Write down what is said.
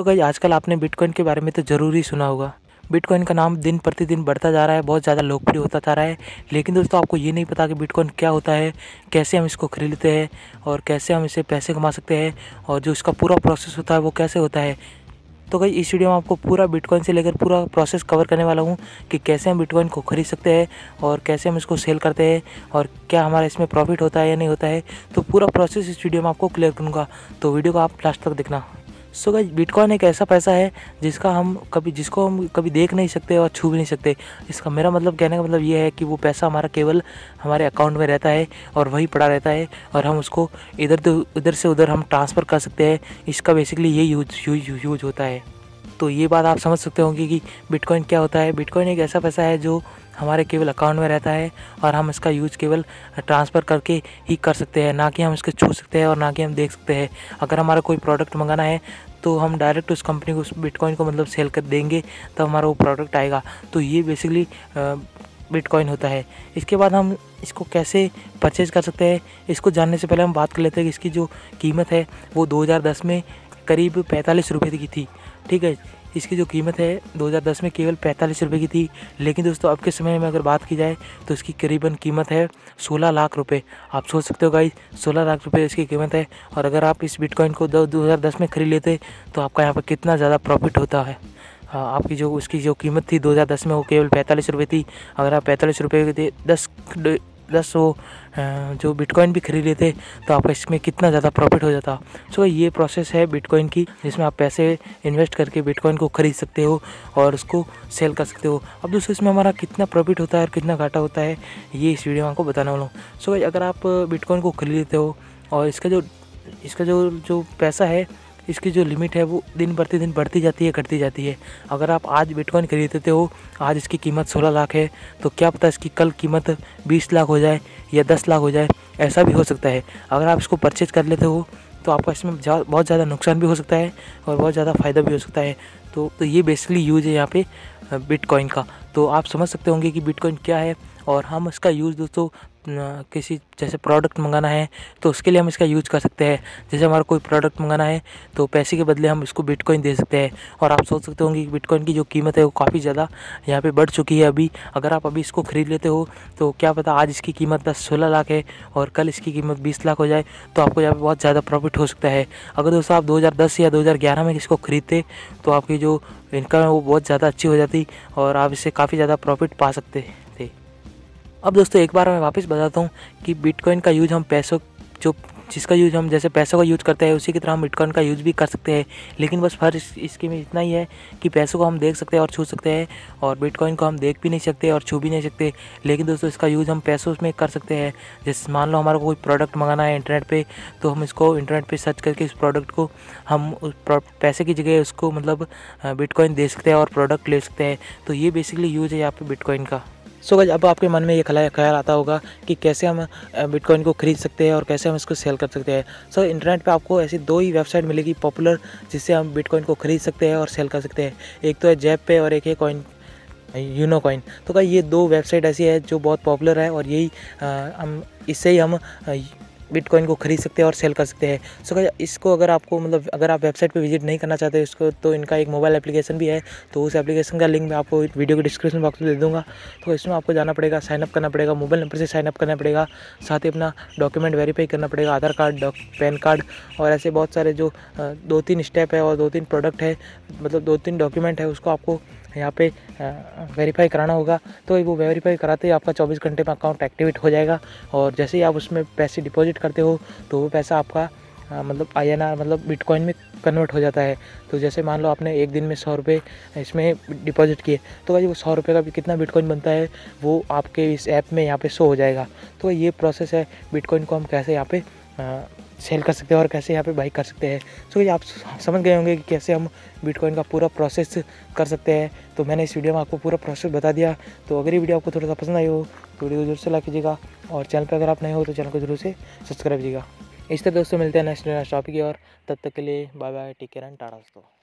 तो कहीं आजकल आपने बिटकॉइन के बारे में तो ज़रूर ही सुना होगा बिटकॉइन का नाम दिन प्रतिदिन बढ़ता जा रहा है बहुत ज़्यादा लोकप्रिय होता जा रहा है लेकिन दोस्तों आपको ये नहीं पता कि बिटकॉइन क्या होता है कैसे हम इसको खरीदते हैं और कैसे हम इसे पैसे कमा सकते हैं और जो इसका पूरा प्रोसेस होता है वो कैसे होता है तो कहीं इस वीडियो में आपको पूरा बिटकॉइन से लेकर पूरा प्रोसेस कवर करने वाला हूँ कि कैसे हम बिटकॉइन को खरीद सकते हैं और कैसे हम इसको सेल करते हैं और क्या हमारा इसमें प्रॉफिट होता है या नहीं होता है तो पूरा प्रोसेस इस वीडियो में आपको क्लियर करूँगा तो वीडियो को आप लास्ट तक देखना सो गाइज बिटकॉइन एक ऐसा पैसा है जिसका हम कभी जिसको हम कभी देख नहीं सकते और छू भी नहीं सकते इसका मेरा मतलब कहने का मतलब ये है कि वो पैसा हमारा केवल हमारे अकाउंट में रहता है और वही पड़ा रहता है और हम उसको इधर तो उधर से उधर हम ट्रांसफ़र कर सकते हैं इसका बेसिकली ये यूज यूज यूज होता है तो ये बात आप समझ सकते होंगे कि बिटकॉइन क्या होता है बिटकॉइन एक ऐसा पैसा है जो हमारे केवल अकाउंट में रहता है और हम इसका यूज केवल ट्रांसफ़र करके ही कर सकते हैं ना कि हम इसको छू सकते हैं और ना कि हम देख सकते हैं अगर हमारा कोई प्रोडक्ट मंगाना है तो हम डायरेक्ट उस कंपनी को उस बिटकॉइन को मतलब सेल कर देंगे तब हमारा वो प्रोडक्ट आएगा तो ये बेसिकली बिटकॉइन होता है इसके बाद हम इसको कैसे परचेज़ कर सकते हैं इसको जानने से पहले हम बात कर लेते हैं कि इसकी जो कीमत है वो 2010 में करीब पैंतालीस रुपये की थी ठीक है इसकी जो कीमत है 2010 में केवल पैंतालीस रुपये की थी लेकिन दोस्तों अब के समय में अगर बात की जाए तो इसकी करीबन कीमत है 16 लाख रुपए आप सोच सकते हो गाई 16 लाख रुपए इसकी कीमत है और अगर आप इस बिटकॉइन को दो हज़ार में ख़रीद लेते तो आपका यहाँ पर कितना ज़्यादा प्रॉफिट होता है हाँ, आपकी जो उसकी जो कीमत थी 2010 में वो केवल पैंतालीस रुपये थी अगर आप पैंतालीस रुपये के दस प्लस वो जो बिटकॉइन भी खरीदे थे तो आपका इसमें कितना ज़्यादा प्रॉफिट हो जाता सो ये प्रोसेस है बिटकॉइन की जिसमें आप पैसे इन्वेस्ट करके बिटकॉइन को खरीद सकते हो और उसको सेल कर सकते हो अब दोस्तों इसमें हमारा कितना प्रॉफिट होता है और कितना घाटा होता है ये इस वीडियो में आपको बताने वाला हूँ सो अगर आप बिटकॉइन को खरीद लेते हो और इसका जो इसका जो जो पैसा है इसकी जो लिमिट है वो दिन प्रतिदिन बढ़ती जाती है घटती जाती है अगर आप आज बिटकॉइन खरीदते हो आज इसकी कीमत 16 लाख है तो क्या पता इसकी कल कीमत 20 लाख हो जाए या 10 लाख हो जाए ऐसा भी हो सकता है अगर आप इसको परचेज कर लेते हो तो आपका इसमें बहुत ज़्यादा नुकसान भी हो सकता है और बहुत ज़्यादा फ़ायदा भी हो सकता है तो तो ये बेसिकली यूज है यहाँ पे बिटकॉइन का तो आप समझ सकते होंगे कि बिटकॉइन क्या है और हम इसका यूज़ दोस्तों किसी जैसे प्रोडक्ट मंगाना है तो उसके लिए हम इसका यूज कर सकते हैं जैसे हमारा कोई प्रोडक्ट मंगाना है तो पैसे के बदले हम इसको बिटकॉइन दे सकते हैं और आप सोच सकते होंगे कि बिटकॉइन की जो कीमत है वो काफ़ी ज़्यादा यहाँ पे बढ़ चुकी है अभी अगर आप अभी इसको ख़रीद लेते हो तो क्या पता आज इसकी कीमत दस सोलह लाख है और कल इसकी कीमत बीस लाख हो जाए तो आपको यहाँ पर बहुत ज़्यादा प्रॉफिट हो सकता है अगर दोस्तों आप दो या दो में इसको ख़रीदते तो आपकी जो इनकम है वो बहुत ज़्यादा अच्छी हो जाती और आप इससे काफ़ी ज़्यादा प्रॉफिट पा सकते हैं अब दोस्तों एक बार मैं वापस बताता हूँ कि बिटकॉइन का यूज़ हम पैसों जो जिसका यूज़ हम जैसे पैसों का यूज़ करते हैं उसी की तरह हम बिटकॉइन का यूज़ भी कर सकते हैं लेकिन बस फर्क इसके में इतना ही है कि पैसों को हम देख सकते हैं और छू सकते हैं और बिटकॉइन को हम देख भी नहीं सकते और छू भी नहीं सकते लेकिन दोस्तों इसका यूज़ हम पैसों में कर सकते हैं जैसे मान लो हमारा कोई प्रोडक्ट मंगाना है इंटरनेट पर तो हम इसको इंटरनेट पर सर्च करके उस प्रोडक्ट को हम उस पैसे की जगह उसको मतलब बिटकॉइन दे सकते हैं और प्रोडक्ट ले सकते हैं तो ये बेसिकली यूज़ है यहाँ पर बिटकॉइन का सो so, गज अब आपके मन में ये ख्याल आता होगा कि कैसे हम बिटकॉइन को खरीद सकते हैं और कैसे हम इसको सेल कर सकते हैं सो so, इंटरनेट पे आपको ऐसी दो ही वेबसाइट मिलेगी पॉपुलर जिससे हम बिटकॉइन को खरीद सकते हैं और सेल कर सकते हैं एक तो है जैप पे और एक है कॉइन यूनो कॉइन तो क्या ये दो वेबसाइट ऐसी है जो बहुत पॉपुलर है और यही हम इससे ही हम बिटकॉइन को खरीद सकते हैं और सेल कर सकते हैं सो so, इसको अगर आपको मतलब अगर आप वेबसाइट पे विजिट नहीं करना चाहते इसको तो इनका एक मोबाइल एप्लीकेशन भी है तो उस एप्लीकेशन का लिंक मैं आपको वीडियो के डिस्क्रिप्शन बॉक्स में दे दूँगा तो इसमें आपको जाना पड़ेगा साइनअप करना पड़ेगा मोबाइल नंबर से साइनअप करना पड़ेगा साथ ही अपना डॉक्यूमेंट वेरीफाई करना पड़ेगा आधार कार्ड पैन कार्ड और ऐसे बहुत सारे जो दो तीन स्टेप है और दो तीन प्रोडक्ट है मतलब दो तीन डॉक्यूमेंट है उसको आपको यहाँ पे वेरीफाई कराना होगा तो वो वेरीफाई कराते ही आपका 24 घंटे में अकाउंट एक्टिवेट हो जाएगा और जैसे ही आप उसमें पैसे डिपॉजिट इन्वेस्ट करते हो तो वो पैसा आपका आ, मतलब आई मतलब बिटकॉइन में कन्वर्ट हो जाता है तो जैसे मान लो आपने एक दिन में सौ रुपये इसमें डिपॉजिट किए तो भाई वो सौ रुपये का भी कितना बिटकॉइन बनता है वो आपके इस ऐप में यहाँ पे शो हो जाएगा तो ये प्रोसेस है बिटकॉइन को हम कैसे यहाँ पे सेल कर सकते हैं और कैसे यहाँ पे बाई कर सकते हैं सो ये आप समझ गए होंगे कि कैसे हम बिटकॉइन का पूरा प्रोसेस कर सकते हैं तो मैंने इस वीडियो में आपको पूरा प्रोसेस बता दिया तो अगर ये वीडियो आपको थोड़ा सा पसंद आई हो तो वीडियो को जरूर से लाइक कीजिएगा और चैनल पर अगर आप नए हो तो चैनल को जरूर से सब्सक्राइब कीजिएगा इस तरह दोस्तों मिलते हैं नेक्स्ट नेक्स्ट टॉपिक और तब तक के लिए bye bye take care and tata दोस्तों